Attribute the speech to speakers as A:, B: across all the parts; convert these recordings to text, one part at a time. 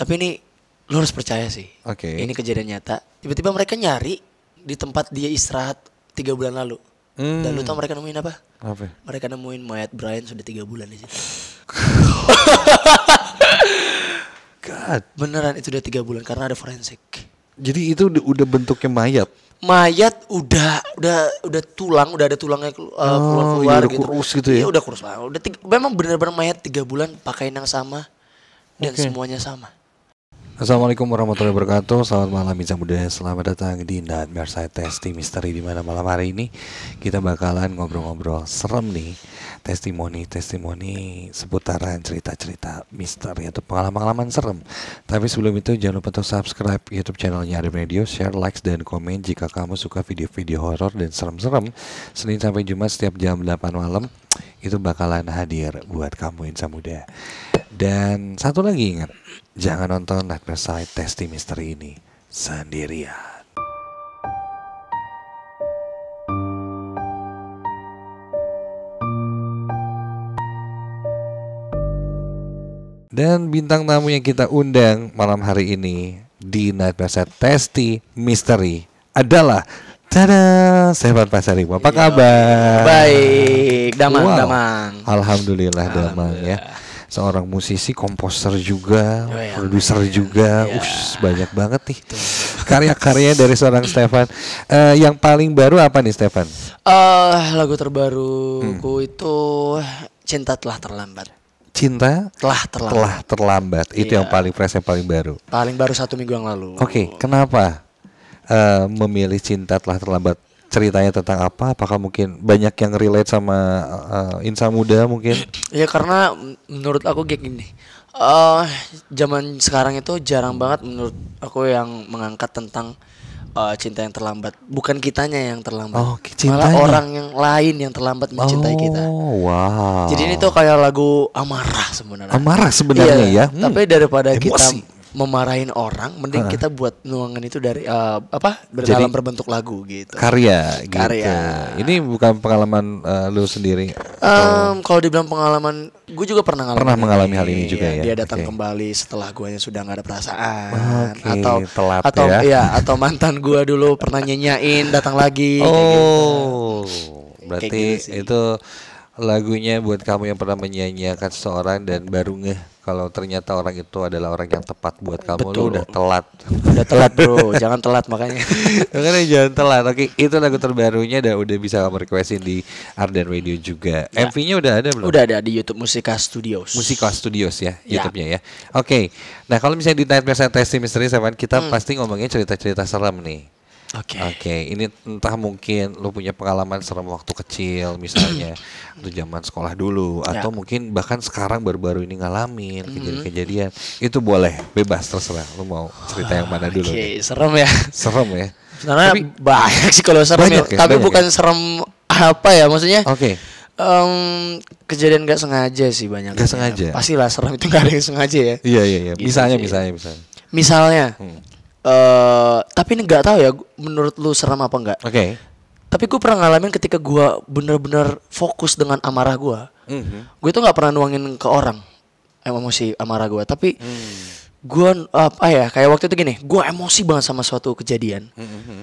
A: Tapi ini lu harus percaya sih. Oke. Okay. Ini kejadian nyata. Tiba-tiba mereka nyari di tempat dia istirahat tiga bulan lalu. Hmm. Dan lu tau mereka nemuin apa? Apa? Mereka nemuin mayat Brian sudah tiga bulan di situ. God. Beneran itu udah tiga bulan karena ada forensik.
B: Jadi itu udah, bentuknya mayat.
A: Mayat udah udah udah tulang udah ada tulangnya uh, keluar keluar eh, oh, iya, gitu. Kurus gitu ya? Iya udah kurus banget. Udah tiga, memang benar-benar mayat tiga bulan pakaian yang sama dan okay. semuanya sama.
B: Assalamualaikum warahmatullahi wabarakatuh Selamat malam Bisa Budaya Selamat datang di Nightmare Side Testi Misteri di mana malam hari ini kita bakalan ngobrol-ngobrol serem nih Testimoni-testimoni seputaran cerita-cerita misteri atau pengalaman-pengalaman serem Tapi sebelum itu jangan lupa untuk subscribe YouTube channelnya Adam Radio Share, likes, dan komen jika kamu suka video-video horor dan serem-serem Senin sampai Jumat setiap jam 8 malam itu bakalan hadir buat kamu insya Muda dan satu lagi ingat, jangan nonton Night Side Testi Misteri ini sendirian. Dan bintang tamu yang kita undang malam hari ini di Night Pasar Testi Misteri adalah Tada, Stefan Pasaribu. Apa iya. kabar? Baik, damang, wow. damang. Alhamdulillah, damang ya. Alhamdulillah. ya seorang musisi, komposer juga, oh, iya. produser ya. juga. Ya. Ush, banyak banget nih karya-karya dari seorang Stefan. Uh, yang paling baru apa nih Stefan?
A: Uh, lagu terbaruku hmm. itu Cinta Telah Terlambat cinta telah terlambat. telah
B: terlambat. Itu iya. yang paling fresh yang paling baru.
A: Paling baru satu minggu yang lalu.
B: Oke, okay, kenapa uh, memilih cinta telah terlambat? ceritanya tentang apa? Apakah mungkin banyak yang relate sama uh, insan muda mungkin?
A: ya karena menurut aku kayak gini. Uh, zaman sekarang itu jarang banget menurut aku yang mengangkat tentang uh, cinta yang terlambat. Bukan kitanya yang terlambat. Oh, Malah orang yang lain yang terlambat mencintai oh, kita.
B: wow. Jadi ini
A: tuh kayak lagu amarah
B: sebenarnya. Amarah sebenarnya iya, ya. Hmm.
A: Tapi daripada Emosi. kita memarahin orang mending uh. kita buat nuangan itu dari uh, apa dalam berbentuk lagu gitu karya karya
B: gitu. ini bukan pengalaman uh, lu sendiri
A: um, kalau dibilang pengalaman gue juga pernah ngalamin pernah mengalami hal ini juga iya, ya, dia datang okay. kembali setelah gue sudah nggak ada perasaan ah, okay, atau telat atau ya, ya atau mantan gue dulu pernah nyanyain datang lagi gitu. oh
B: gitu. berarti gitu itu lagunya buat kamu yang pernah menyanyiakan seseorang dan baru ngeh kalau ternyata orang itu adalah orang yang tepat buat kamu Betul. lu udah telat udah telat bro jangan telat makanya makanya jangan telat oke itu lagu terbarunya udah udah bisa kamu requestin di Arden Radio juga ya. MV-nya udah ada belum udah
A: ada di YouTube Musika Studios Musika
B: Studios ya, ya. YouTube-nya ya oke nah kalau misalnya di Nightmares and misteri, Mystery kita hmm. pasti ngomongin cerita-cerita serem nih Oke. Okay. Oke, okay. ini entah mungkin lu punya pengalaman serem waktu kecil misalnya atau zaman sekolah dulu ya. atau mungkin bahkan sekarang baru-baru ini ngalamin mm-hmm. kejadian-kejadian. Mm-hmm. Itu boleh, bebas terserah lu mau cerita yang mana dulu. Oke, okay. serem ya. Serem ya.
A: Karena tapi, banyak sih kalau serem ya, ya tapi bukan ya? serem apa ya maksudnya? Oke. Okay. Um, kejadian gak sengaja sih banyak. Gak sengaja. Pastilah serem itu gak ada yang sengaja ya.
B: Iya iya iya. Gitu misalnya, misalnya misalnya misalnya. Misalnya.
A: Hmm uh, tapi ini nggak tahu ya menurut lu seram apa enggak oke okay. tapi gue pernah ngalamin ketika gue bener-bener fokus dengan amarah gue mm -hmm. gue tuh nggak pernah nuangin ke orang emosi amarah gue tapi mm. gue apa ah, ah ya kayak waktu itu gini gue emosi banget sama suatu kejadian mm -hmm.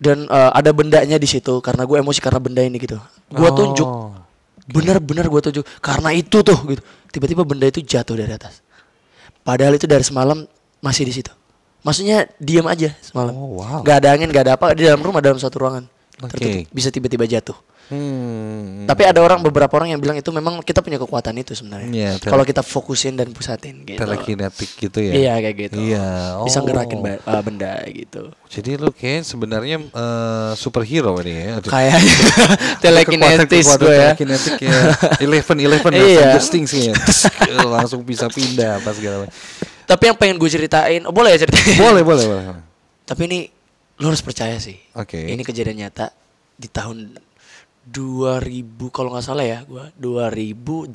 A: dan uh, ada bendanya di situ karena gue emosi karena benda ini gitu gue oh. tunjuk Bener-bener gue tunjuk karena itu tuh gitu tiba-tiba benda itu jatuh dari atas padahal itu dari semalam masih di situ Maksudnya diam aja semalam. Oh, wow. Gak ada angin, gak ada apa. Di dalam rumah, dalam satu ruangan. Okay. Tertutup. Bisa tiba-tiba jatuh. Hmm. Tapi ada orang beberapa orang yang bilang itu memang kita punya kekuatan itu sebenarnya. Yeah, Kalau kita fokusin dan pusatin gitu. Telekinetik gitu ya. Iya kayak gitu. Iya. Oh. Bisa gerakin uh, benda gitu.
B: Jadi lu kayak sebenarnya uh, superhero ini ya. Kayak telekinetis gue ya. Telekinetik ya. Eleven Eleven ya, iya. Things ya.
A: Langsung bisa pindah apa segala Tapi yang pengen gue ceritain, oh, boleh ya ceritain? Boleh, boleh, boleh. Tapi ini lu harus percaya sih. Oke. Okay. Ini kejadian nyata di tahun 2000 kalau nggak salah ya gua 2008.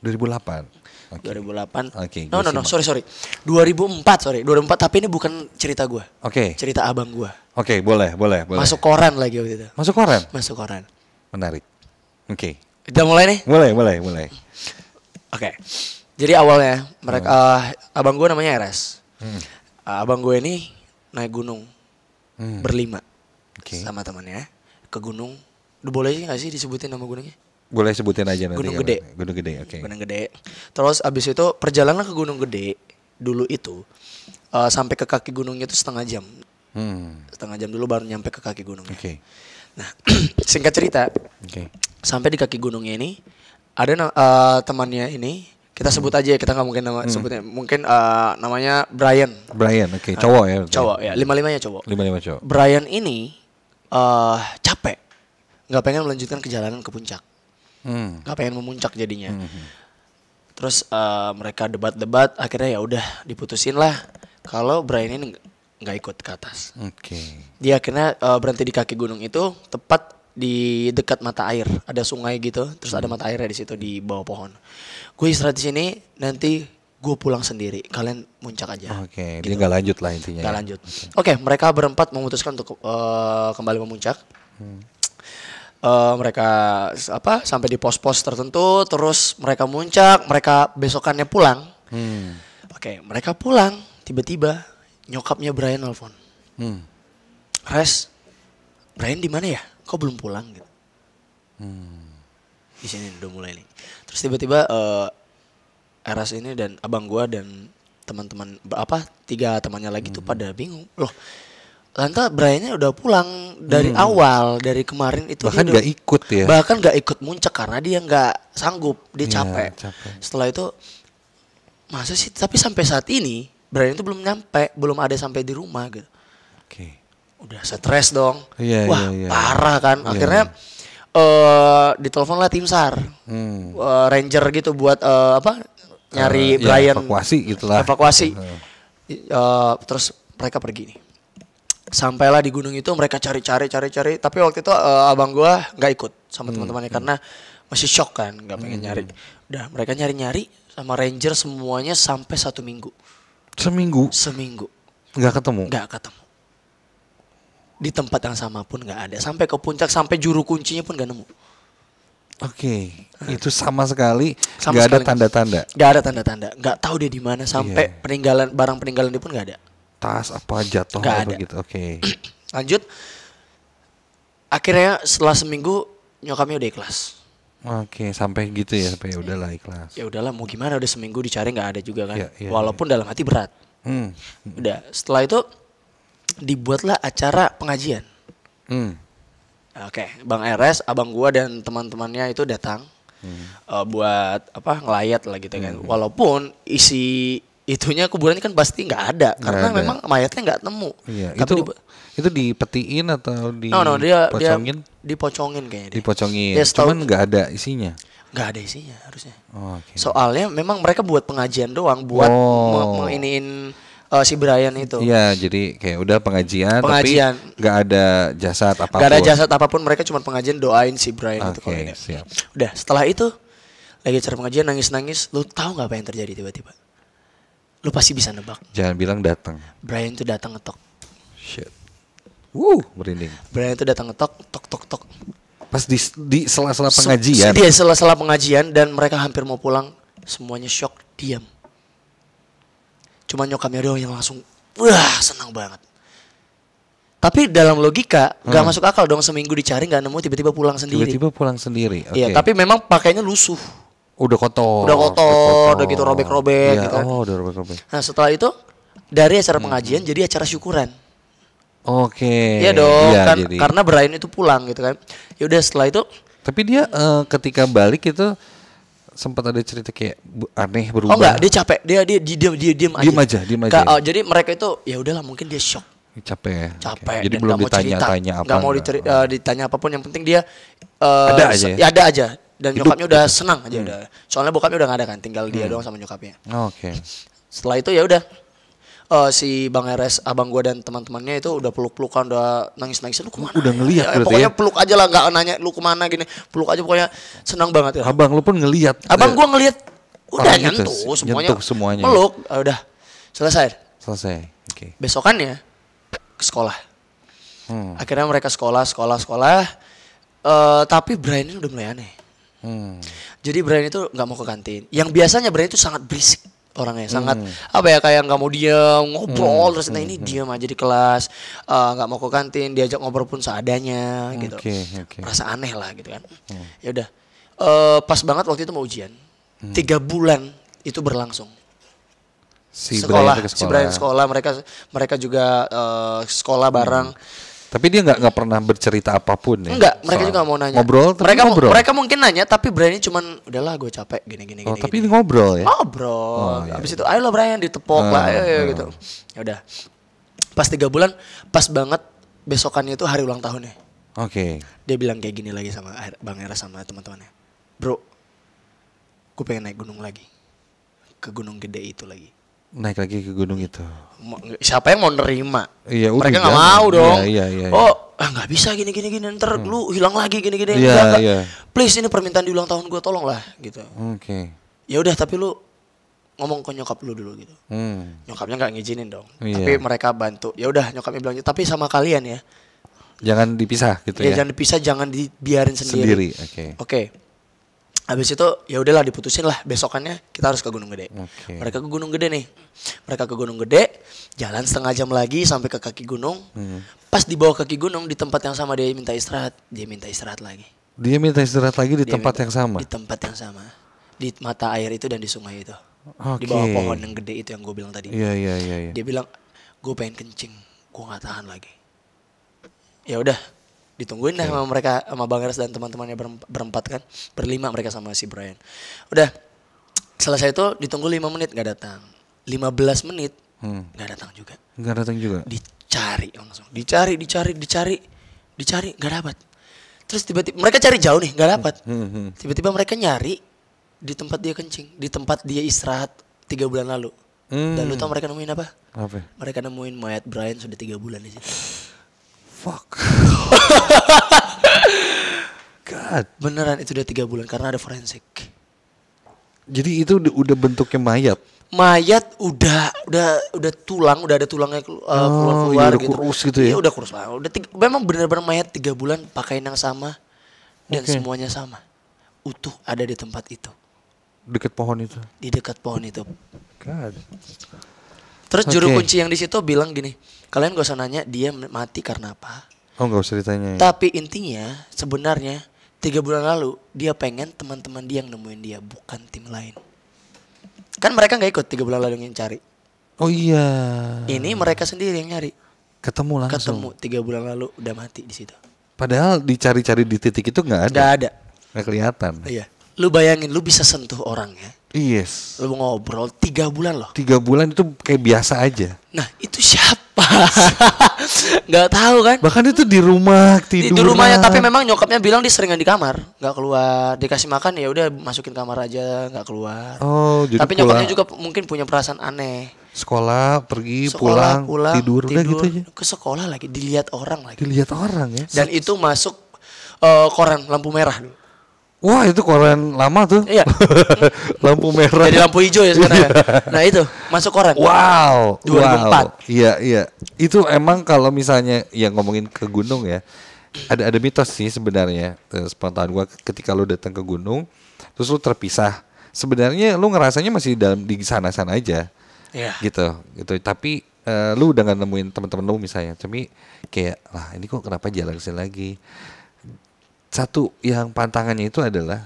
A: 2008. Okay. 2008. Oke. Okay, no no no, simak. sorry sorry. 2004 sorry. 2004 tapi ini bukan cerita gua. Oke. Okay. Cerita abang gua.
B: Oke, okay, boleh, boleh, boleh. Masuk
A: koran lagi waktu itu. Masuk koran? Masuk koran.
B: Menarik. Oke. Okay. Udah mulai nih? Mulai, mulai, mulai. Oke. Okay.
A: Jadi awalnya mereka hmm. uh, abang gua namanya eres Hmm. Uh, abang gue ini naik gunung hmm. berlima okay. sama temannya ke gunung Udah boleh sih gak sih disebutin nama gunungnya?
B: Boleh sebutin aja nanti. Gunung Gede. Kan? Gunung Gede, oke. Okay.
A: Gunung Gede. Terus abis itu perjalanan ke Gunung Gede dulu itu uh, sampai ke kaki gunungnya itu setengah jam. Hmm. Setengah jam dulu baru nyampe ke kaki gunungnya. Oke. Okay. Nah, singkat cerita. Oke. Okay. Sampai di kaki gunungnya ini ada uh, temannya ini kita hmm. sebut aja kita nggak mungkin nama hmm. sebutnya mungkin uh, namanya Brian
B: Brian oke okay. Nah, cowok ya cowok ya lima limanya cowok lima lima cowok
A: Brian ini uh, capek nggak pengen melanjutkan kejalanan ke puncak hmm. nggak hmm. Gak pengen memuncak jadinya hmm. hmm, hmm. terus uh, mereka debat-debat akhirnya ya udah diputusin lah kalau Brian ini nggak ikut ke atas okay. dia akhirnya uh, berhenti di kaki gunung itu tepat di dekat mata air ada sungai gitu terus ada mata airnya di situ di bawah pohon gue istirahat di sini nanti gue pulang sendiri kalian muncak aja oke okay,
B: gitu. jadi nggak lanjut lah intinya nggak ya?
A: lanjut oke okay. okay, mereka berempat memutuskan untuk uh, kembali memuncak hmm uh, mereka apa sampai di pos-pos tertentu terus mereka muncak mereka besokannya pulang hmm. oke okay, mereka pulang tiba-tiba nyokapnya Brian nelfon hmm. res Brian di mana ya kok belum pulang gitu hmm. di sini udah mulai nih terus tiba-tiba uh, eh, RS ini dan abang gua dan teman-teman apa tiga temannya lagi hmm. tuh pada bingung loh Lantai Briannya udah pulang dari hmm. awal dari kemarin itu bahkan nggak ikut ya bahkan nggak ikut muncak karena dia nggak sanggup dia ya, capek. setelah itu masa sih tapi sampai saat ini Brian itu belum nyampe belum ada sampai di rumah gitu oke okay. udah stres dong ya, wah ya, ya. parah kan iya, akhirnya ya. uh, ditelepon lah tim sar hmm. uh, ranger gitu buat uh, apa nyari uh, Brian ya, evakuasi gitulah evakuasi uh. Uh, terus mereka pergi nih sampailah di gunung itu mereka cari-cari cari-cari tapi waktu itu uh, abang gua nggak ikut sama hmm. teman-temannya hmm. karena masih shock kan nggak pengen hmm. nyari udah mereka nyari-nyari sama ranger semuanya sampai satu minggu seminggu seminggu
B: nggak ketemu nggak
A: ketemu di tempat yang sama pun nggak ada sampai ke puncak sampai juru kuncinya pun nggak nemu
B: oke okay. itu
A: sama sekali nggak ada tanda-tanda nggak ada tanda-tanda nggak tahu dia di mana sampai yeah. peninggalan barang peninggalan dia pun nggak ada tas apa jatuh gitu, ada. gitu. Oke. Okay. Lanjut. Akhirnya setelah seminggu nyokapnya udah ikhlas.
B: Oke, okay, sampai gitu ya, sampai udah ya udahlah ikhlas.
A: Ya udahlah, mau gimana udah seminggu dicari nggak ada juga kan. Ya, ya, ya. Walaupun ya. dalam hati berat. Hmm. Udah, setelah itu dibuatlah acara pengajian. Hmm. Oke, okay, Bang RS, abang gua dan teman-temannya itu datang hmm. uh, buat apa ngelayat lah gitu kan. Hmm. Walaupun isi itunya kuburannya kan pasti nggak ada gak karena ada. memang mayatnya nggak nemu. Iya, Tapi itu di,
B: itu dipetiin atau di
A: no, no, dia, pocongin? Dia dipocongin kayaknya. Dia. Dipocongin. Dia Cuman
B: nggak ada isinya.
A: Nggak ada isinya harusnya. Oh, okay. Soalnya memang mereka buat pengajian doang, buat oh. menginiin uh, si Brian itu. Iya,
B: jadi kayak udah pengajian, pengajian. tapi nggak ada jasad
A: apapun. Gak ada jasad apapun, mereka cuma pengajian doain si Brian okay, itu kalau Siap. Udah, setelah itu lagi cara pengajian nangis-nangis, lu tahu nggak apa yang terjadi tiba-tiba? Lu pasti bisa nebak.
B: Jangan bilang datang.
A: Brian tuh datang ngetok. Shit. Wuh, merinding. Brian tuh datang ngetok, tok tok tok. Pas di di sela-sela pengajian. Se, di sela-sela pengajian dan mereka hampir mau pulang, semuanya shock, diam. Cuma nyokapnya doang yang langsung wah, senang banget. Tapi dalam logika nggak hmm. masuk akal dong seminggu dicari nggak nemu tiba-tiba pulang sendiri. Tiba-tiba
B: pulang sendiri. Iya, okay. tapi
A: memang pakainya lusuh.
B: Udah kotor. Udah kotor, udah, gitu robek-robek ya, gitu kan. Oh, udah robek-robek.
A: Nah, setelah itu dari acara pengajian hmm. jadi acara syukuran.
B: Oke. Okay. Iya dong, ya, kan jadi. karena Brian
A: itu pulang gitu kan. Ya udah setelah itu Tapi dia uh, ketika balik itu sempat ada cerita kayak aneh berubah. Oh enggak, dia capek. Dia dia dia diam dia dia aja. diem aja, diem aja. Ka, uh, oh, jadi mereka itu ya udahlah mungkin dia shock. Capek. Capek. Jadi belum ditanya-tanya apa. nggak mau uh, ditanya apapun yang penting dia uh, ada aja. ya, ya ada aja dan Hidup. nyokapnya udah senang aja hmm. udah. Soalnya bokapnya udah gak ada kan, tinggal dia hmm. doang sama nyokapnya. Oke. Okay. Setelah itu ya udah uh, si Bang RS abang gua dan teman-temannya itu udah peluk-pelukan udah nangis-nangis lu oh, kemana
B: udah ngelihat ya, ya pokoknya ya?
A: peluk aja lah nggak nanya lu kemana gini peluk aja pokoknya senang banget ya. abang
B: lu pun ngelihat abang gua ngelihat udah nyentuh itu, semuanya nyentuh semuanya peluk
A: uh, udah selesai
B: selesai oke okay.
A: besokannya ke sekolah hmm. akhirnya mereka sekolah sekolah sekolah uh, tapi Brian ini udah mulai aneh Hmm. Jadi Brian itu nggak mau ke kantin. Yang biasanya Brian itu sangat berisik orangnya, hmm. sangat apa ya kayak nggak mau diam, ngobrol hmm. terus nah ini hmm. diam aja di kelas, eh, nggak uh, mau ke kantin, diajak ngobrol pun seadanya gitu. Okay, Rasa aneh lah gitu kan. Hmm. Ya udah, uh, pas banget waktu itu mau ujian, hmm. tiga bulan itu berlangsung
B: si sekolah, sekolah, si Brian sekolah,
A: mereka mereka juga uh, sekolah bareng. Hmm.
B: Tapi dia nggak nggak pernah bercerita apapun ya. Enggak, mereka juga mau nanya. Ngobrol, tapi mereka ngobrol. mereka
A: mungkin nanya tapi ini cuman udahlah gue capek gini gini oh, gini. Tapi
B: gini. ngobrol ya.
A: Ngobrol. Oh, iya. Habis iya. itu ayo lo Brian ditepok lah ah, ayo, ayo ah. gitu. Ya udah. Pas tiga bulan pas banget besokannya itu hari ulang tahunnya.
B: Oke. Okay.
A: Dia bilang kayak gini lagi sama Bang Era sama teman-temannya. Bro, gue pengen naik gunung lagi. Ke gunung gede itu lagi
B: naik lagi ke gunung itu.
A: Siapa yang mau nerima? Iya, Mereka nggak mau dong. Iya, iya, iya, iya, oh, ah nggak bisa gini gini gini ntar hmm. lu hilang lagi gini gini. Iya, iya. Please ini permintaan di ulang tahun gue tolong lah gitu. Oke. Okay. Ya udah tapi lu ngomong ke nyokap lu dulu gitu. Hmm. Nyokapnya nggak ngizinin dong. Iya. Tapi mereka bantu. Ya udah nyokapnya bilang gitu. tapi sama kalian ya.
B: Jangan dipisah gitu ya. ya. Jangan dipisah, jangan dibiarin sendiri. Sendiri, oke. Okay. Oke.
A: Okay Habis itu ya udahlah diputusin lah besokannya kita harus ke Gunung Gede. Okay. Mereka ke Gunung Gede nih. Mereka ke Gunung Gede, jalan setengah jam lagi sampai ke kaki gunung. Hmm. Pas di bawah kaki gunung di tempat yang sama dia minta istirahat, dia minta istirahat lagi.
B: Dia minta istirahat lagi di dia tempat yang sama. Di tempat
A: yang sama. Di mata air itu dan di sungai itu. Okay. Di bawah pohon yang gede itu yang gue bilang tadi. Iya iya iya, iya. Dia bilang, "Gue pengen kencing, gue nggak tahan lagi." Ya udah, ditungguin dah iya. sama mereka sama Bang Eras dan teman-temannya berempat kan berlima mereka sama si Brian udah selesai itu ditunggu lima menit nggak datang lima belas menit
B: hmm. nggak hmm. datang juga nggak datang juga dicari
A: langsung dicari dicari dicari dicari nggak dapat terus tiba-tiba mereka cari jauh nih nggak dapat hmm, hmm, tiba-tiba mereka nyari di tempat dia kencing di tempat dia istirahat tiga bulan lalu hmm. dan lu tau mereka nemuin apa? apa mereka nemuin mayat Brian sudah tiga bulan di situ fuck. God, beneran itu udah tiga bulan karena ada forensik.
B: Jadi itu udah bentuknya mayat.
A: Mayat udah udah udah tulang, udah ada tulangnya uh, keluar iya, keluar oh, gitu. kurus gitu ya. Iya udah kurus lah. Udah tiga, memang bener-bener mayat tiga bulan pakaian yang sama dan okay. semuanya sama. Utuh ada di tempat itu.
B: Dekat pohon itu.
A: Di dekat pohon itu. God. Terus juru kunci yang di situ bilang gini, kalian gak usah nanya dia mati karena apa.
B: Oh gak usah ditanya. Ya.
A: Tapi intinya sebenarnya tiga bulan lalu dia pengen teman-teman dia yang nemuin dia bukan tim lain. Kan mereka nggak ikut tiga bulan lalu yang cari.
B: Oh iya. Ini
A: mereka sendiri yang nyari. Ketemu langsung. Ketemu tiga bulan lalu udah mati di situ.
B: Padahal dicari-cari di titik itu nggak ada. Nggak ada. Nggak kelihatan.
A: Iya. Lu bayangin, lu bisa sentuh orang ya.
B: Yes.
A: Lu ngobrol tiga bulan loh.
B: Tiga bulan itu kayak biasa aja.
A: Nah itu siapa?
B: Gak tahu kan? Bahkan itu di rumah tidur. Di rumahnya tapi
A: memang nyokapnya bilang dia seringan di kamar, nggak keluar. Dikasih makan ya udah masukin kamar aja, nggak keluar.
B: Oh, jadi Tapi nyokapnya juga
A: mungkin punya perasaan aneh.
B: Sekolah, pergi, sekolah, pulang, pulang, tidur, tidur, udah gitu aja.
A: Ke sekolah lagi, dilihat orang lagi. Dilihat orang ya. Dan itu masuk uh, koran lampu merah dulu.
B: Wah itu koran lama tuh. Iya. lampu merah. Jadi lampu hijau ya sekarang. Ya. Iya. nah itu masuk koran. Wow. 2004. Wow. Iya iya. Itu emang kalau misalnya yang ngomongin ke gunung ya. Ada ada mitos sih sebenarnya. Eh, spontan gua ketika lu datang ke gunung, terus lu terpisah. Sebenarnya lu ngerasanya masih dalam di sana-sana aja. Iya. Gitu gitu. Tapi uh, lu udah gak nemuin teman-teman lu misalnya. Tapi kayak lah ini kok kenapa jalan sini lagi? satu yang pantangannya itu adalah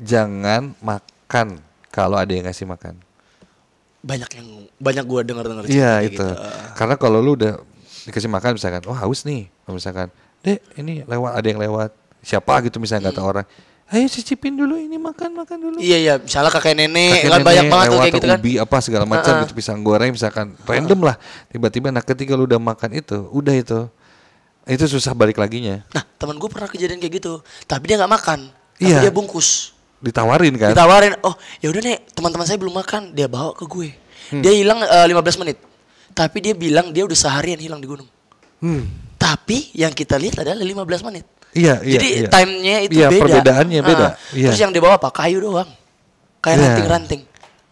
B: jangan makan kalau ada yang ngasih makan.
A: Banyak yang banyak gua dengar-dengar Iya, itu.
B: Gitu, Karena kalau lu udah dikasih makan misalkan, wah oh, haus nih, misalkan, "Dek, ini lewat ada yang lewat." Siapa gitu misalnya kata hmm. orang.
A: Ayo cicipin dulu ini makan makan dulu. Iya iya, misalnya kakek nenek, kakek kan nenek, banyak banget tuh kayak gitu kan. ubi
B: apa segala macam uh -uh. gitu pisang goreng misalkan random uh -uh. lah. Tiba-tiba nah ketika lu udah makan itu, udah itu itu susah balik laginya.
A: Nah, teman gue pernah kejadian kayak gitu, tapi dia nggak makan. Tapi iya. dia bungkus.
B: Ditawarin kan? Ditawarin.
A: Oh, ya udah nih, teman-teman saya belum makan, dia bawa ke gue. Hmm. Dia hilang uh, eh, 15 menit. Tapi dia bilang dia udah seharian hilang di gunung. Hmm. Tapi yang kita lihat adalah 15 menit. Iya, iya. Jadi iya. timenya itu iya, beda. perbedaannya ah, beda. Ah. Iya. Terus yang dibawa apa? Kayu doang. Kayak iya. ranting-ranting.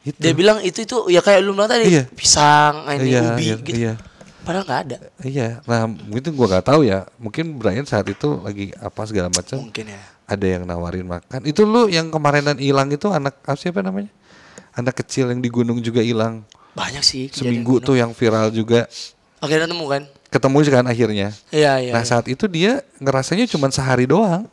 A: Dia bilang itu itu ya kayak lu bilang tadi iya. pisang, ini iya, ubi iya, gitu. Iya. Padahal nggak ada.
B: Iya, nah itu gue nggak tahu ya. Mungkin Brian saat itu lagi apa segala macam. Mungkin ya. Ada yang nawarin makan. Itu lu yang kemarin dan hilang itu anak ah, siapa namanya? Anak kecil yang di gunung juga hilang. Banyak sih. Seminggu tuh yang viral juga. oke ketemu kan? Ketemu sih kan akhirnya. Iya iya. Nah iya. saat itu dia ngerasanya cuma sehari doang.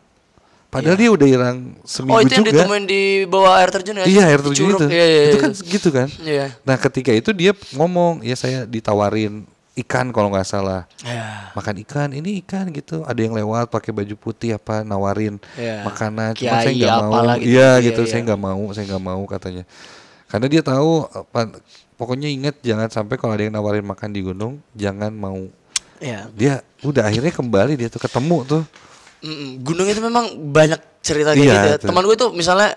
B: Padahal iya. dia udah hilang seminggu juga. Oh itu yang ditemuin
A: di bawah air terjun ya? Iya air terjun itu. Iya, iya, itu iya. kan gitu kan. Iya.
B: Nah ketika itu dia ngomong, ya saya ditawarin ikan kalau nggak salah yeah. makan ikan ini ikan gitu ada yang lewat pakai baju putih apa nawarin yeah. makanan cuma saya nggak mau gitu. Iya, iya gitu, ya, gitu saya iya. nggak mau saya nggak mau katanya karena dia tahu pokoknya ingat jangan sampai kalau ada yang nawarin makan di gunung jangan mau yeah. dia udah akhirnya kembali dia tuh ketemu tuh
A: gunung itu memang banyak cerita kayak iya, gitu. Itu. Teman gue tuh misalnya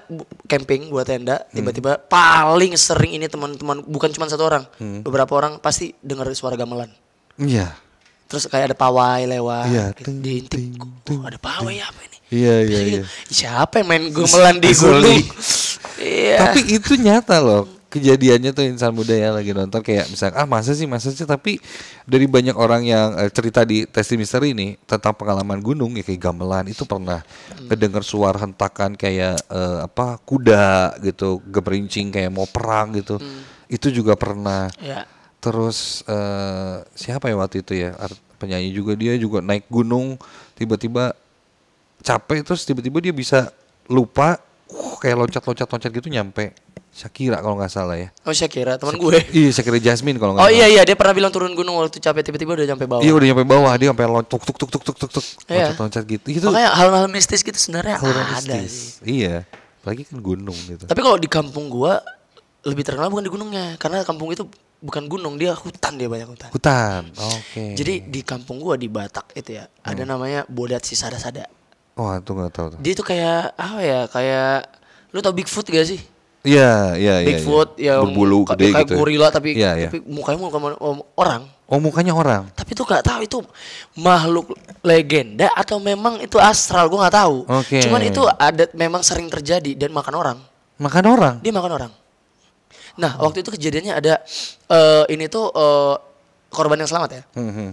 A: camping buat tenda, hmm. tiba-tiba hmm. paling sering ini teman-teman bukan cuma satu orang, hmm. beberapa orang pasti dengar suara gamelan. Iya. Terus kayak ada pawai lewat, iya, ting, diintip, ting, oh, ada pawai ting. apa
B: ini? Iya iya. iya.
A: Siapa yang main gamelan di gunung? iya. Tapi
B: itu nyata loh kejadiannya tuh insan muda ya lagi nonton kayak misalnya ah masa sih masa sih tapi dari banyak orang yang eh, cerita di testi misteri ini tentang pengalaman gunung ya kayak gamelan itu pernah hmm. kedengar suara hentakan kayak eh, apa kuda gitu gemerincing kayak mau perang gitu hmm. itu juga pernah ya. terus eh, siapa ya waktu itu ya penyanyi juga dia juga naik gunung tiba-tiba capek terus tiba-tiba dia bisa lupa uh, kayak loncat loncat loncat gitu nyampe Shakira kalau nggak salah ya. Oh Shakira, teman gue. Iya Shakira Jasmine kalau nggak. Oh iya
A: iya dia pernah bilang turun gunung waktu capek tiba-tiba udah sampai bawah. Iya udah
B: nyampe bawah dia sampai loncat tuk tuk tuk tuk tuk tuk tuk iya. loncat loncat gitu. Itu
A: Makanya hal-hal mistis gitu sebenarnya ada. Mistis.
B: Sih. Iya, apalagi kan gunung gitu.
A: Tapi kalau di kampung gue lebih terkenal bukan di gunungnya karena kampung itu bukan gunung dia hutan dia banyak hutan.
B: Hutan, oke. Okay. Jadi
A: di kampung gue di Batak itu ya hmm. ada namanya bodat si sada sada.
B: oh, itu nggak tahu.
A: Dia itu kayak apa ya kayak lu tau Bigfoot gak sih?
B: Iya, iya, iya. Bigfoot ya. yang berbulu gede kayak gitu. Ya. gorila tapi ya, ya. tapi
A: mukanya muka orang.
B: Oh, mukanya orang.
A: Tapi tuh gak tahu itu makhluk legenda atau memang itu astral, gua nggak tahu. Oke. Okay. Cuman itu adat memang sering terjadi dan makan orang.
B: Makan orang. Dia
A: makan orang. Nah, oh. waktu itu kejadiannya ada uh, ini tuh uh, korban yang selamat ya. Hmm.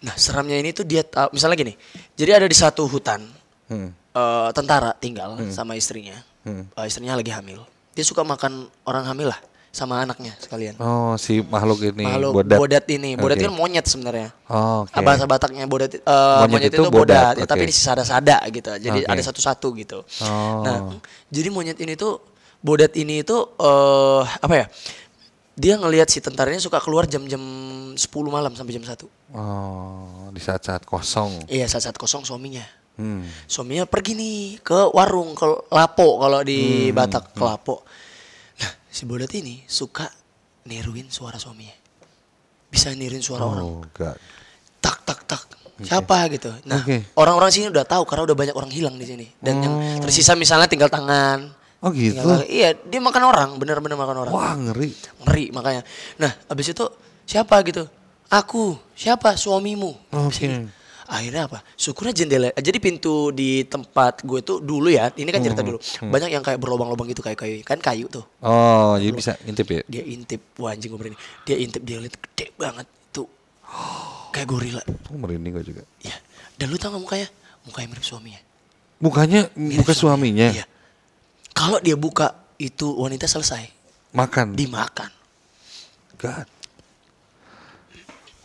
A: Nah, seramnya ini tuh dia uh, misalnya gini. Jadi ada di satu hutan. Hmm. Uh, tentara tinggal hmm. sama istrinya hmm. uh, istrinya lagi hamil. Dia suka makan orang hamil lah sama anaknya sekalian.
B: Oh, si makhluk ini makhluk bodat. bodat ini. Bodat okay. kan monyet sebenarnya. Oh, okay. Bahasa Bataknya bodat uh, monyet, monyet itu, itu bodat, bodat. Okay. ya, tapi ini sisa sada gitu. Jadi okay. ada satu-satu gitu. Oh. Nah,
A: jadi monyet ini tuh bodat ini itu uh, eh, apa ya? Dia ngelihat si tentaranya suka keluar jam-jam 10 malam sampai jam 1.
B: Oh, di saat-saat kosong. Iya,
A: saat-saat kosong suaminya. Hmm. Suaminya pergi nih ke warung ke Lapo kalau di hmm. hmm Batak ke hmm. Lapo. Nah, si Bodet ini suka niruin suara suaminya. Bisa niruin suara oh, orang.
B: God. Tak
A: tak tak. Siapa gitu. Nah, orang orang-orang sini udah tahu karena udah banyak orang hilang di sini dan oh. yang tersisa misalnya tinggal tangan. Oh gitu. Tinggal, iya, dia makan orang, benar-benar makan orang. Wah, ngeri. Ngeri makanya. Nah, habis itu siapa gitu? Aku, siapa suamimu? Oke. Okay akhirnya apa syukurnya jendela eh, jadi pintu di tempat gue tuh dulu ya ini kan cerita hmm, dulu hmm. banyak yang kayak berlobang-lobang gitu kayak kayu kan kayu tuh oh jadi bisa intip ya dia intip wah anjing gue merinding dia intip dia lihat gede banget tuh kayak gorila oh,
B: merinding gue juga ya
A: dan lu tau gak mukanya mukanya mirip suaminya
B: mukanya mirip muka suaminya, suaminya. Iya.
A: kalau dia buka itu wanita selesai makan dimakan God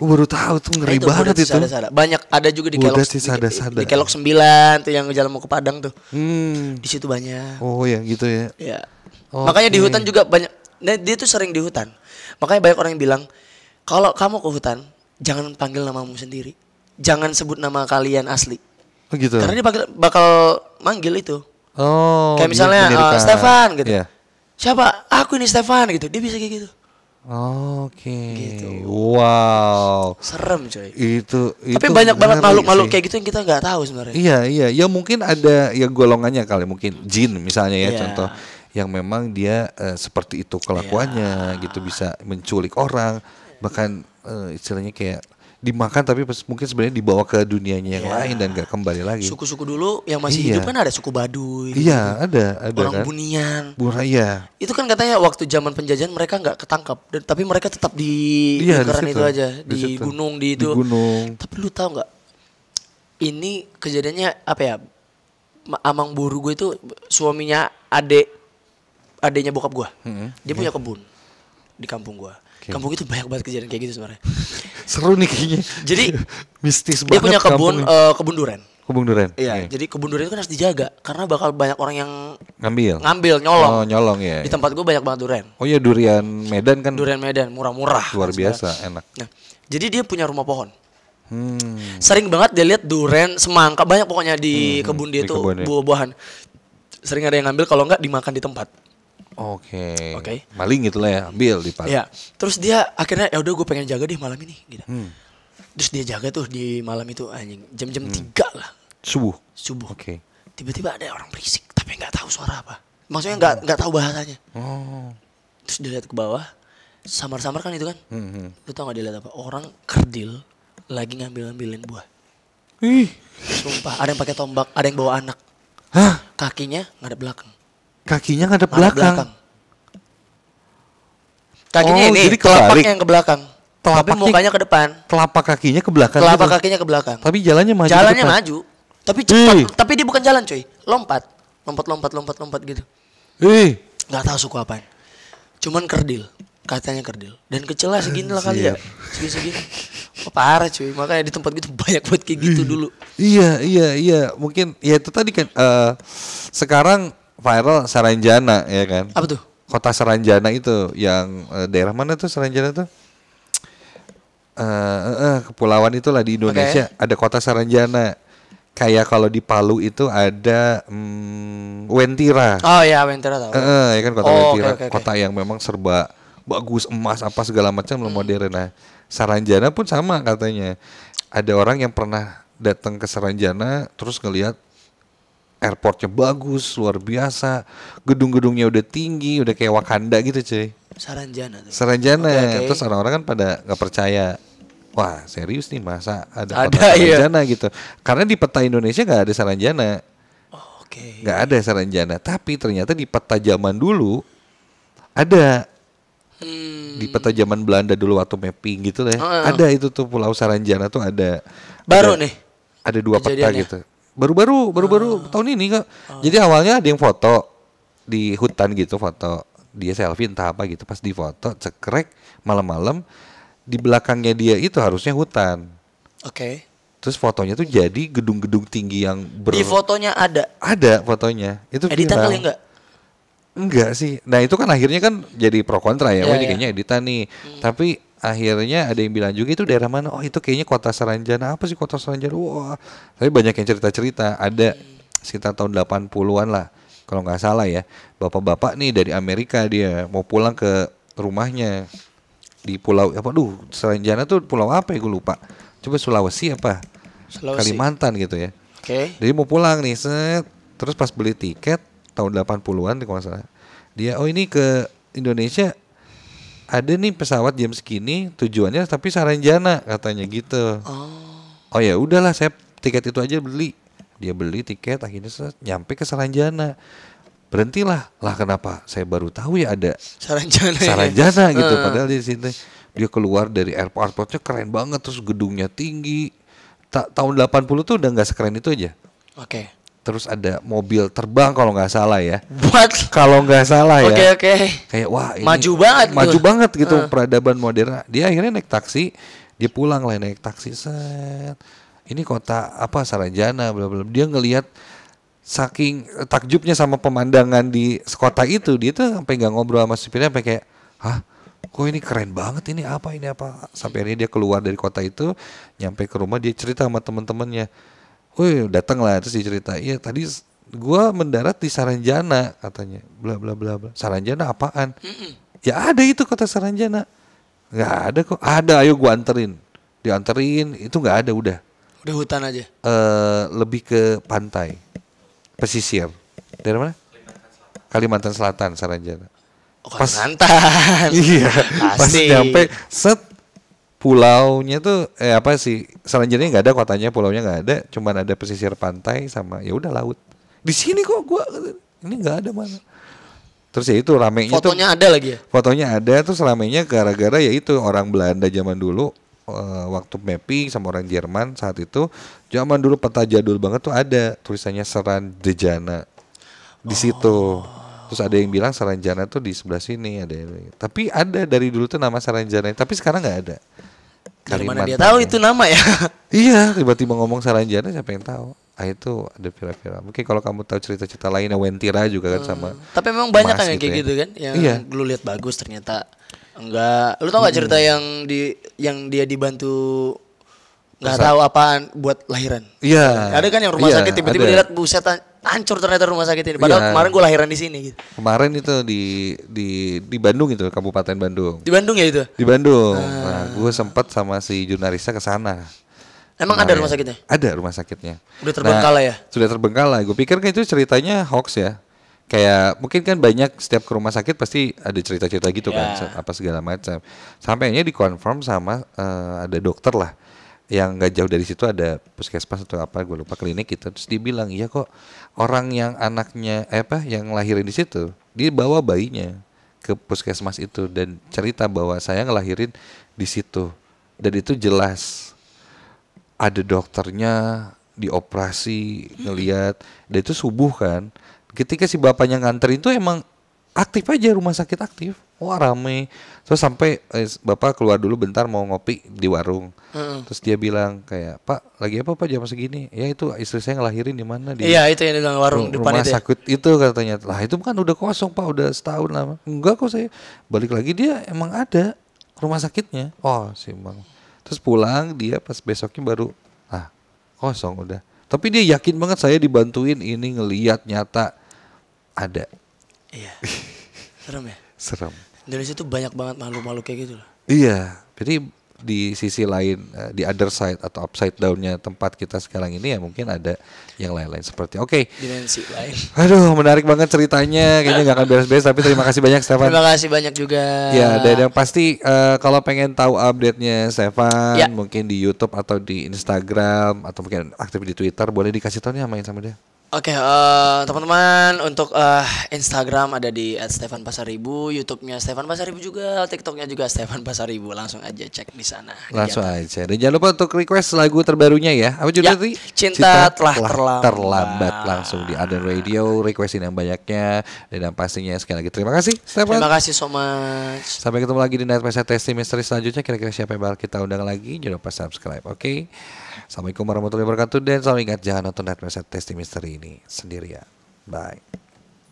A: Gue baru tahu tuh ngeri itu, banget itu. Sada -sada. Banyak ada juga di Kelok. Di, di, di Kelok 9 tuh yang jalan mau ke Padang tuh. Hmm. Di situ banyak.
B: Oh ya gitu ya.
A: Iya. Okay. Makanya di hutan juga banyak. Nah, dia tuh sering di hutan. Makanya banyak orang yang bilang kalau kamu ke hutan jangan panggil namamu sendiri. Jangan sebut nama kalian asli. Oh gitu. Karena dia bakal, bakal manggil itu.
B: Oh. Kayak misalnya uh, Stefan gitu. Yeah.
A: Siapa? Aku ini Stefan gitu. Dia bisa kayak gitu.
B: Oke. Okay. Gitu. Wow. Serem coy. Itu, itu Tapi banyak banget makhluk-makhluk kayak
A: gitu yang kita nggak tahu sebenarnya. Iya,
B: iya. Ya mungkin ada ya golongannya kali mungkin jin misalnya ya yeah. contoh yang memang dia uh, seperti itu kelakuannya yeah. gitu bisa menculik orang bahkan uh, istilahnya kayak dimakan tapi mungkin sebenarnya dibawa ke dunianya yang yeah. lain dan gak kembali lagi. Suku-suku
A: dulu yang masih iya. hidup kan ada suku Baduy. Gitu iya, kan. ada, ada Orang kan? Bunian. Buna, iya. Itu kan katanya waktu zaman penjajahan mereka nggak ketangkap dan tapi mereka tetap di iya, lingkaran itu aja, di, di gunung di itu. Di gunung. Tapi lu tau nggak? Ini kejadiannya apa ya? Amang Buru gue itu suaminya adik adiknya bokap gue. -hmm. Dia iya. punya kebun di kampung gua. Okay. Kampung itu banyak banget kejadian kayak gitu sebenarnya. Seru nih kayaknya. Jadi mistis banget. Dia punya kebun uh, kebun duren.
B: Kebun duren. Iya, okay. Iya.
A: jadi kebun duren itu kan harus dijaga karena bakal banyak orang yang ngambil. Ngambil nyolong. Oh,
B: nyolong ya. Di iya. tempat
A: gua banyak banget duren.
B: Oh iya durian Medan kan. Durian
A: Medan murah-murah. Luar biasa, sebenernya. enak. Nah, jadi dia punya rumah pohon. Hmm. Sering banget dia lihat duren, semangka banyak pokoknya di hmm, kebun dia di itu buah-buahan. Sering ada yang ngambil kalau enggak dimakan di tempat. Oke. Okay. Oke. Okay.
B: Maling gitu lah ya, ambil di Ya
A: Terus dia akhirnya ya udah gue pengen jaga deh malam ini gitu. Hmm. Terus dia jaga tuh di malam itu anjing jam-jam hmm. tiga lah. Subuh. Subuh. Oke. Okay. Tiba-tiba ada orang berisik tapi nggak tahu suara apa. Maksudnya nggak nggak tahu bahasanya. Oh. Terus dilihat ke bawah. Samar-samar kan itu kan. Hmm, hmm. Lu tau gak dilihat apa? Orang kerdil lagi ngambil-ngambilin buah. Ih. Sumpah, ada yang pakai tombak, ada yang bawa anak. Hah? Kakinya nggak ada belakang
B: kakinya ngadep belakang. belakang.
A: Kakinya oh, ini jadi telapak yang ke belakang.
B: Telapak tapi mukanya ke depan. Telapak kakinya ke belakang. Telapak gitu. kakinya ke belakang. Tapi jalannya maju. Jalannya maju.
A: Tapi cepat. Hey. Tapi dia bukan jalan, cuy, Lompat. Lompat lompat lompat lompat gitu. Ih. Gak tahu suku apa, Cuman kerdil. Katanya kerdil. Dan kecil lah segini lah kali ya. Segini segini. Oh, parah cuy. Makanya di tempat gitu banyak buat kayak gitu hey. dulu. Iya,
B: iya, iya. Mungkin ya itu tadi kan uh, sekarang viral Saranjana ya kan? Apa tuh? Kota Saranjana itu yang eh, daerah mana tuh Saranjana tuh? Eh, eh, eh kepulauan itulah di Indonesia ada kota Saranjana. Kayak kalau di Palu itu ada um, Wentira. Oh ya Wentira tahu. Eh, eh, ya kan kota Oh, Wentira, Wentira, okay, okay. kota yang memang serba bagus emas apa segala macam hmm. modern. Nah, Saranjana pun sama katanya. Ada orang yang pernah datang ke Saranjana terus ngelihat airportnya bagus, luar biasa. Gedung-gedungnya udah tinggi, udah kayak Wakanda gitu, cuy. Saranjana. Tuh. Saranjana. Okay, okay. Terus orang-orang kan pada nggak percaya. Wah, serius nih masa ada, ada kota iya. Saranjana iya. gitu. Karena di peta Indonesia nggak ada Saranjana. Oh, Oke. Okay. Nggak ada Saranjana. Tapi ternyata di peta zaman dulu ada. Hmm. Di peta zaman Belanda dulu waktu mapping gitu deh. Oh, iya. Ada itu tuh Pulau Saranjana tuh ada. Baru ada, nih. Ada dua peta gitu Baru-baru, baru-baru uh. tahun ini kak. uh. Jadi awalnya ada yang foto di hutan gitu foto dia selfie entah apa gitu pas di foto cekrek malam-malam di belakangnya dia itu harusnya hutan. Oke. Okay. Terus fotonya tuh jadi gedung-gedung tinggi yang ber... Di fotonya ada? Ada fotonya. Itu Editan kali
A: enggak? Enggak sih.
B: Nah itu kan akhirnya kan jadi pro kontra ya. Yeah, Wah ini iya, iya. kayaknya editan nih. Hmm. Tapi akhirnya ada yang bilang juga itu daerah mana oh itu kayaknya kota Saranjana apa sih kota Saranjana wah tapi banyak yang cerita-cerita ada sekitar tahun 80-an lah kalau nggak salah ya bapak-bapak nih dari Amerika dia mau pulang ke rumahnya di pulau apa duh Saranjana tuh pulau apa ya gue lupa coba Sulawesi apa Sulawesi. Kalimantan gitu ya oke okay. jadi mau pulang nih set terus pas beli tiket tahun 80-an kalau nggak salah dia oh ini ke Indonesia ada nih pesawat jam segini tujuannya tapi Saranjana katanya gitu. Oh. Oh ya udahlah saya tiket itu aja beli. Dia beli tiket akhirnya saya nyampe ke Saranjana. Berhentilah. Lah kenapa? Saya baru tahu ya ada Saranjana. Ya. Saranjana ya. gitu uh. padahal di sini dia keluar dari airport airportnya keren banget terus gedungnya tinggi. Ta tahun 80 tuh udah nggak sekeren itu aja. Oke. Okay terus ada mobil terbang kalau nggak salah ya. What? Kalau nggak salah ya. Oke okay, oke. Kayak wah ini maju banget. Maju gue. banget gitu uh. peradaban modern. Dia akhirnya naik taksi, dia pulang lah naik taksi set. Ini kota apa Sarajana bla bla. Dia ngelihat saking eh, takjubnya sama pemandangan di kota itu, dia tuh sampai nggak ngobrol sama supirnya sampai kayak, "Hah, kok ini keren banget ini apa ini apa?" Sampai ini dia keluar dari kota itu, nyampe ke rumah dia cerita sama temen-temennya. Woi, datang lah terus dicerita, iya tadi gua mendarat di Saranjana katanya, bla bla bla bla. Saranjana apaan? Mm-mm. Ya ada itu kota Saranjana. Gak ada kok. Ada, ayo gua anterin. Dianterin, itu nggak ada udah. Udah hutan aja. eh lebih ke pantai, pesisir. Dari mana? Kalimantan Selatan, Saranjana. Oh, pas, Kalimantan. Iya. Pasti. Pas nyampe, set pulaunya tuh eh apa sih selanjutnya nggak ada kotanya pulaunya nggak ada cuman ada pesisir pantai sama ya udah laut di sini kok gua ini nggak ada mana terus ya itu ramenya fotonya tuh, ada lagi ya fotonya ada terus ramenya gara-gara ya itu orang Belanda zaman dulu uh, waktu mapping sama orang Jerman saat itu zaman dulu peta jadul banget tuh ada tulisannya Seran Dejana di situ oh. Terus ada yang bilang Saranjana tuh di sebelah sini ada. Tapi ada dari dulu tuh nama Saranjana, tapi sekarang nggak ada. Dari mana dia tahu ya? itu nama ya? iya, tiba-tiba ngomong Saranjana siapa yang tahu? Ah itu ada viral-viral. Mungkin kalau kamu tahu cerita-cerita lainnya Wentira juga kan hmm. sama. Tapi memang banyak kan yang gitu kayak ya. gitu kan yang iya.
A: lu lihat bagus ternyata enggak. Lu tau gak hmm. cerita yang di yang dia dibantu nggak tahu apaan buat lahiran. Iya. Ada kan yang rumah iya, sakit tiba-tiba dilihat buset hancur ternyata rumah sakit ini. Padahal ya. kemarin gue lahiran di sini. Gitu.
B: Kemarin itu di di di Bandung itu, Kabupaten Bandung. Di Bandung ya itu? Di Bandung. Ah. Nah, gue sempat sama si jurnalisnya ke sana.
A: Emang nah, ada rumah sakitnya? Ada rumah sakitnya.
B: Sudah nah, terbengkalai nah, ya? Sudah terbengkalai. Gue pikir kan itu ceritanya hoax ya. Kayak mungkin kan banyak setiap ke rumah sakit pasti ada cerita-cerita gitu yeah. kan iya. apa segala macam. Sampainya dikonfirm sama uh, ada dokter lah yang nggak jauh dari situ ada puskesmas atau apa gue lupa klinik gitu terus dibilang iya kok orang yang anaknya eh apa yang lahirin di situ dia bawa bayinya ke puskesmas itu dan cerita bahwa saya ngelahirin di situ dan itu jelas ada dokternya dioperasi ngelihat dan itu subuh kan ketika si bapaknya nganterin itu emang aktif aja rumah sakit aktif wah rame terus sampai eh, bapak keluar dulu bentar mau ngopi di warung mm. terus dia bilang kayak pak lagi apa pak jam segini ya itu istri saya ngelahirin di mana di iya itu yang di warung rumah ya. sakit itu. itu katanya lah itu kan udah kosong pak udah setahun lama enggak kok saya balik lagi dia emang ada rumah sakitnya oh sih bang terus pulang dia pas besoknya baru ah kosong udah tapi dia yakin banget saya dibantuin ini ngeliat nyata ada Iya.
A: Serem ya? Serem. Indonesia tuh banyak banget makhluk-makhluk kayak gitu loh.
B: Iya. Jadi di sisi lain eh, di other side atau upside downnya tempat kita sekarang ini ya mungkin ada yang lain-lain seperti oke okay. dimensi lain aduh menarik banget ceritanya kayaknya nggak akan beres-beres tapi terima kasih banyak Stefan terima kasih banyak juga ya dan yang pasti uh, kalau pengen tahu update-nya Stefan ya. mungkin di YouTube atau di Instagram atau mungkin aktif di Twitter boleh dikasih tahu nih main sama dia
A: Oke, okay, uh, eh, teman-teman, untuk uh, Instagram ada di @stefanpasaribu, YouTube-nya Stefan Pasaribu juga, TikTok-nya juga Stefan Pasaribu. Langsung aja cek di sana.
B: Langsung kegiatan. aja. Dan jangan lupa untuk request lagu terbarunya ya. Apa judulnya ya, cinta,
A: cinta telah, telah terlambat. terlambat.
B: Langsung di Other Radio, requestin yang banyaknya dan yang pastinya sekali lagi terima kasih Stefan. Terima kasih
A: so much.
B: Sampai ketemu lagi di Night Message Testing selanjutnya. Kira-kira siapa yang bakal kita undang lagi? Jangan lupa subscribe, oke? Okay? Assalamualaikum warahmatullahi wabarakatuh dan selalu ingat jangan nonton Netflix Set Testing Misteri ini sendirian. Bye.